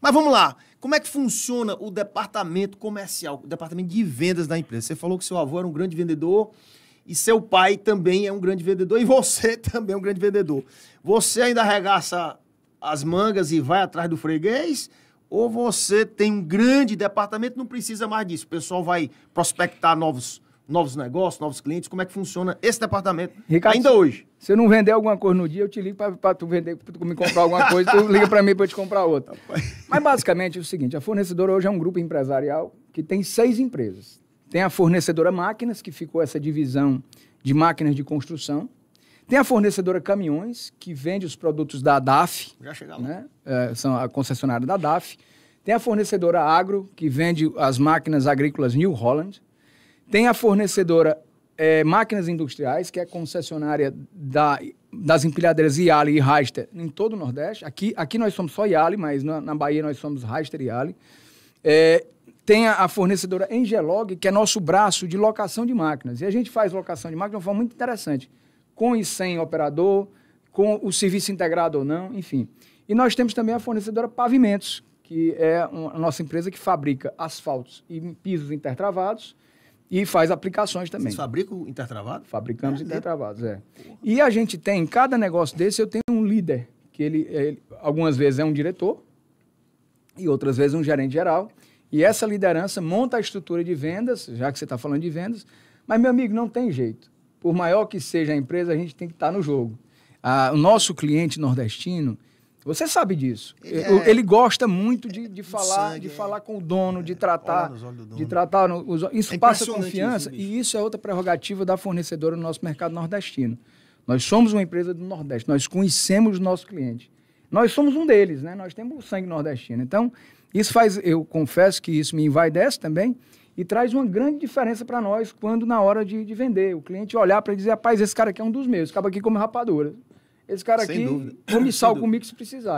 Mas vamos lá. Como é que funciona o departamento comercial, o departamento de vendas da empresa? Você falou que seu avô era um grande vendedor e seu pai também é um grande vendedor e você também é um grande vendedor. Você ainda arregaça as mangas e vai atrás do freguês? Ou você tem um grande departamento, não precisa mais disso. O pessoal vai prospectar novos novos negócios, novos clientes? Como é que funciona esse departamento Ricardo, ainda hoje? Se eu não vender alguma coisa no dia, eu te ligo para tu vender, pra tu me comprar alguma coisa, tu liga para mim para eu te comprar outra. Mas basicamente é o seguinte, a fornecedora hoje é um grupo empresarial que tem seis empresas. Tem a fornecedora máquinas, que ficou essa divisão de máquinas de construção. Tem a fornecedora Caminhões, que vende os produtos da DAF. Já chegaram. Né? É, são a concessionária da DAF. Tem a fornecedora Agro, que vende as máquinas agrícolas New Holland. Tem a fornecedora é, Máquinas Industriais, que é concessionária da, das empilhadeiras Yali e Raster em todo o Nordeste. Aqui, aqui nós somos só Yali, mas na, na Bahia nós somos Raster e Yali. É, tem a, a, fornecedora Engelog, que é nosso braço de locação de máquinas. E a gente faz locação de máquinas de uma forma muito interessante, com e sem operador, com o serviço integrado ou não, enfim. E nós temos também a fornecedora Pavimentos, que é uma, a nossa empresa que fabrica asfaltos e pisos intertravados e faz aplicações também. Vocês fabricam intertravado? Fabricamos é, intertravados, é. E a gente tem, em cada negócio desse, eu tenho um líder, que ele, ele, algumas vezes é um diretor e outras vezes um gerente geral. E essa liderança monta a estrutura de vendas, já que você está falando de vendas. Mas, meu amigo, não tem jeito. Por maior que seja a empresa, a gente tem que estar tá no jogo. Ah, o nosso cliente nordestino, você sabe disso. Ele, é, ele gosta muito de, de é, falar, sangue, de é. falar com o dono, de é. tratar, dono. de tratar os, isso passa confiança isso, e isso é outra prerrogativa da fornecedora no nosso mercado nordestino. Nós somos uma empresa do Nordeste, nós conhecemos os nossos clientes. Nós somos um deles, né? Nós temos o sangue nordestino. Então, isso faz, eu confesso que isso me envaidece também e traz uma grande diferença para nós quando na hora de, de, vender. O cliente olhar para dizer, rapaz, esse cara aqui é um dos meus, acaba aqui como rapadura. Esse cara Sem aqui, dúvida. vou me sal comigo se precisar.